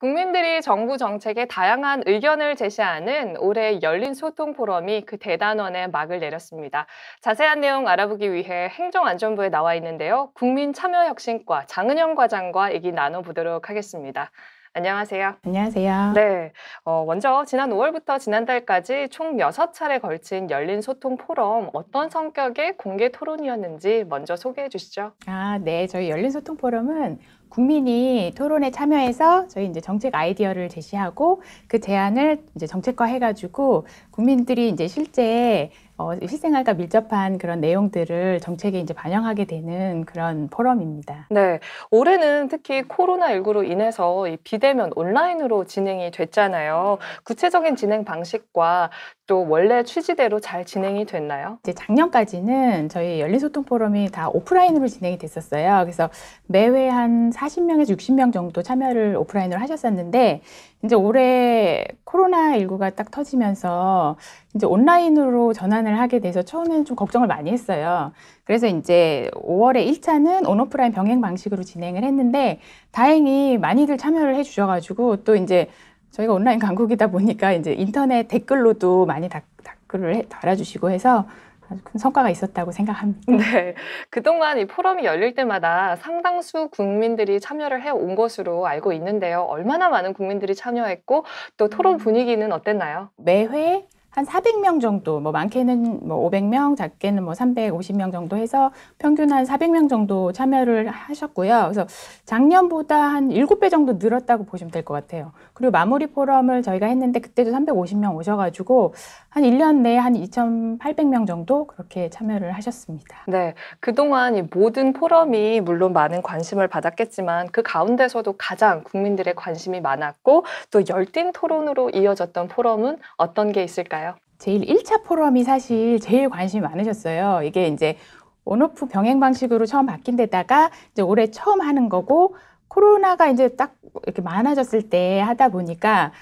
국민들이 정부 정책에 다양한 의견을 제시하는 올해 열린 소통 포럼이 그 대단원에 막을 내렸습니다. 자세한 내용 알아보기 위해 행정안전부에 나와 있는데요. 국민참여혁신과 장은영 과장과 얘기 나눠보도록 하겠습니다. 안녕하세요. 안녕하세요. 네. 어, 먼저 지난 5월부터 지난달까지 총 6차례 걸친 열린 소통 포럼 어떤 성격의 공개 토론이었는지 먼저 소개해 주시죠. 아, 네. 저희 열린 소통 포럼은 국민이 토론에 참여해서 저희 이제 정책 아이디어를 제시하고 그 제안을 이제 정책과 해가지고 국민들이 이제 실제 어, 실생활과 밀접한 그런 내용들을 정책에 이제 반영하게 되는 그런 포럼입니다. 네. 올해는 특히 코로나19로 인해서 비대면 온라인으로 진행이 됐잖아요. 구체적인 진행 방식과 또 원래 취지대로 잘 진행이 됐나요? 이제 작년까지는 저희 열린소통 포럼이 다 오프라인으로 진행이 됐었어요. 그래서 매회 한 40명에서 60명 정도 참여를 오프라인으로 하셨었는데 이제 올해 코로나19가 딱 터지면서 이제 온라인으로 전환을 하게 돼서 처음에는 좀 걱정을 많이 했어요. 그래서 이제 5월에 1차는 온오프라인 병행 방식으로 진행을 했는데 다행히 많이들 참여를 해주셔가지고 또 이제 저희가 온라인 강국이다 보니까 이제 인터넷 댓글로도 많이 다, 댓글을 해, 달아주시고 해서 아주 큰 성과가 있었다고 생각합니다. 네. 그동안 이 포럼이 열릴 때마다 상당수 국민들이 참여를 해 온 것으로 알고 있는데요. 얼마나 많은 국민들이 참여했고 또 토론 음. 분위기는 어땠나요? 매회 한 400명 정도, 뭐 많게는 뭐 500명, 작게는 뭐 350명 정도 해서 평균 한 400명 정도 참여를 하셨고요. 그래서 작년보다 한 7배 정도 늘었다고 보시면 될 것 같아요. 그리고 마무리 포럼을 저희가 했는데 그때도 350명 오셔가지고 한 1년 내에 한 2,800명 정도 그렇게 참여를 하셨습니다. 네. 그동안 이 모든 포럼이 물론 많은 관심을 받았겠지만 그 가운데서도 가장 국민들의 관심이 많았고 또 열띤 토론으로 이어졌던 포럼은 어떤 게 있을까요? 제일 1차 포럼이 사실 제일 관심이 많으셨어요. 이게 이제 온오프 병행 방식으로 처음 바뀐 데다가 이제 올해 처음 하는 거고 코로나가 이제 딱 이렇게 많아졌을 때 하다 보니까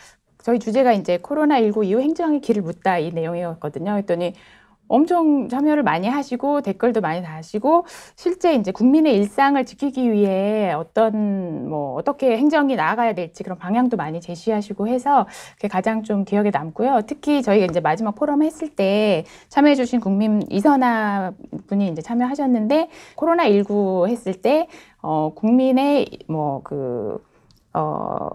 저희 주제가 이제 코로나19 이후 행정의 길을 묻다 이 내용이었거든요. 했더니 엄청 참여를 많이 하시고 댓글도 많이 다시고 실제 이제 국민의 일상을 지키기 위해 어떤 뭐 어떻게 행정이 나아가야 될지 그런 방향도 많이 제시하시고 해서 그게 가장 좀 기억에 남고요. 특히 저희가 이제 마지막 포럼 했을 때 참여해주신 국민 이선아 분이 이제 참여하셨는데 코로나 19 했을 때 어, 국민의 뭐그 어.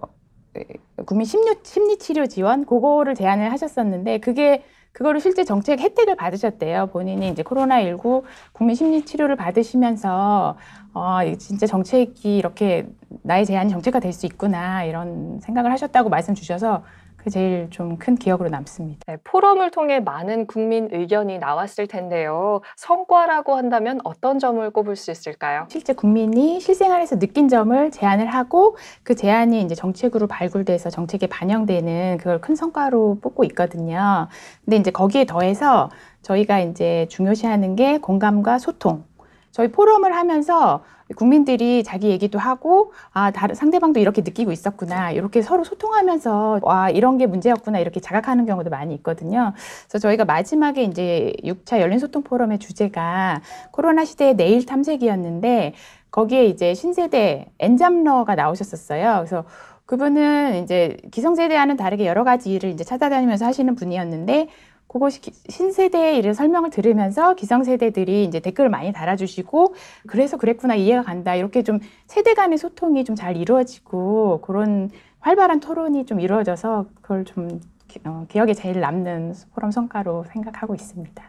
국민 심리, 심리치료 지원 그거를 제안을 하셨었는데 그게 그거를 실제 정책 혜택을 받으셨대요. 본인이 이제 코로나19 국민 심리 치료를 받으시면서 어, 진짜 정책이 이렇게 나의 제안이 정책화 될수 있구나 이런 생각을 하셨다고 말씀 주셔서 그 제일 좀 큰 기억으로 남습니다. 네, 포럼을 통해 많은 국민 의견이 나왔을 텐데요. 성과라고 한다면 어떤 점을 꼽을 수 있을까요? 실제 국민이 실생활에서 느낀 점을 제안을 하고 그 제안이 이제 정책으로 발굴돼서 정책에 반영되는 그걸 큰 성과로 뽑고 있거든요. 근데 이제 거기에 더해서 저희가 이제 중요시하는 게 공감과 소통. 저희 포럼을 하면서 국민들이 자기 얘기도 하고 아 다른 상대방도 이렇게 느끼고 있었구나 이렇게 서로 소통하면서 와 이런 게 문제였구나 이렇게 자각하는 경우도 많이 있거든요. 그래서 저희가 마지막에 이제 6차 열린 소통 포럼의 주제가 코로나 시대의 내일 탐색이었는데 거기에 이제 신세대 엔잡러가 나오셨었어요. 그래서 그분은 이제 기성세대와는 다르게 여러 가지 일을 이제 찾아다니면서 하시는 분이었는데 그것이 신세대의 이런 설명을 들으면서 기성세대들이 이제 댓글을 많이 달아주시고 그래서 그랬구나 이해가 간다 이렇게 좀 세대 간의 소통이 좀 잘 이루어지고 그런 활발한 토론이 좀 이루어져서 그걸 좀 어, 기억에 제일 남는 포럼 성과로 생각하고 있습니다.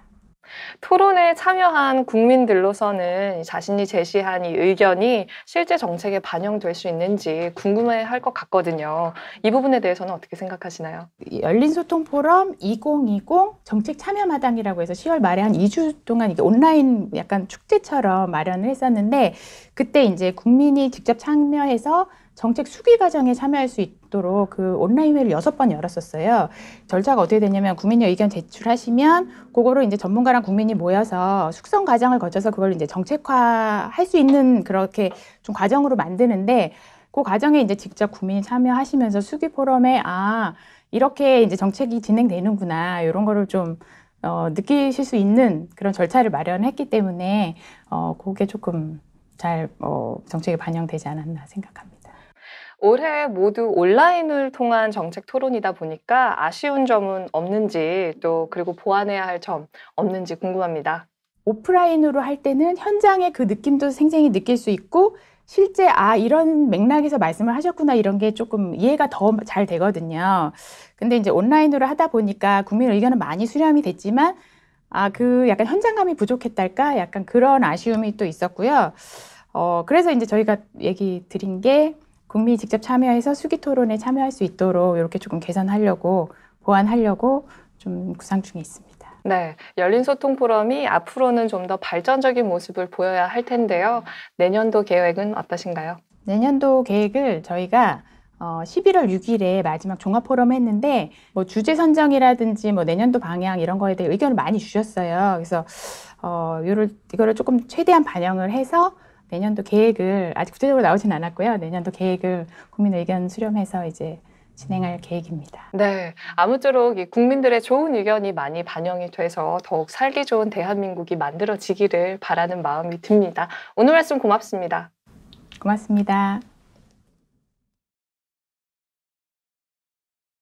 토론에 참여한 국민들로서는 자신이 제시한 이 의견이 실제 정책에 반영될 수 있는지 궁금해 할 것 같거든요. 이 부분에 대해서는 어떻게 생각하시나요? 열린 소통 포럼 2020 정책 참여 마당이라고 해서 10월 말에 한 2주 동안 이게 온라인 약간 축제처럼 마련을 했었는데 그때 이제 국민이 직접 참여해서 정책 수기 과정에 참여할 수 있, 있도록 그 온라인 회의를 여섯 번 열었었어요. 절차가 어떻게 되냐면 국민의 의견 제출하시면 그거를 이제 전문가랑 국민이 모여서 숙성 과정을 거쳐서 그걸 이제 정책화 할 수 있는 그렇게 좀 과정으로 만드는데 그 과정에 이제 직접 국민이 참여하시면서 수기 포럼에 아 이렇게 이제 정책이 진행되는구나 이런 거를 좀 어, 느끼실 수 있는 그런 절차를 마련했기 때문에 어, 그게 조금 잘 어, 정책에 반영되지 않았나 생각합니다. 올해 모두 온라인을 통한 정책 토론이다 보니까 아쉬운 점은 없는지 또 그리고 보완해야 할 점 없는지 궁금합니다. 오프라인으로 할 때는 현장의 그 느낌도 생생히 느낄 수 있고 실제 아 이런 맥락에서 말씀을 하셨구나 이런 게 조금 이해가 더 잘 되거든요. 근데 이제 온라인으로 하다 보니까 국민 의견은 많이 수렴이 됐지만 아 그 약간 현장감이 부족했달까 약간 그런 아쉬움이 또 있었고요. 어 그래서 이제 저희가 얘기 드린 게 국민이 직접 참여해서 수기 토론에 참여할 수 있도록 이렇게 조금 개선하려고 보완하려고 좀 구상 중에 있습니다. 네, 열린 소통 포럼이 앞으로는 좀 더 발전적인 모습을 보여야 할 텐데요. 내년도 계획은 어떠신가요? 내년도 계획을 저희가 어, 11월 6일에 마지막 종합 포럼 했는데 뭐 주제 선정이라든지 뭐 내년도 방향 이런 거에 대해 의견을 많이 주셨어요. 그래서 어, 요를 이거를 조금 최대한 반영을 해서 내년도 계획을 아직 구체적으로 나오진 않았고요. 내년도 계획을 국민 의견 수렴해서 이제 진행할 계획입니다. 네, 아무쪼록 이 국민들의 좋은 의견이 많이 반영이 돼서 더욱 살기 좋은 대한민국이 만들어지기를 바라는 마음이 듭니다. 오늘 말씀 고맙습니다. 고맙습니다.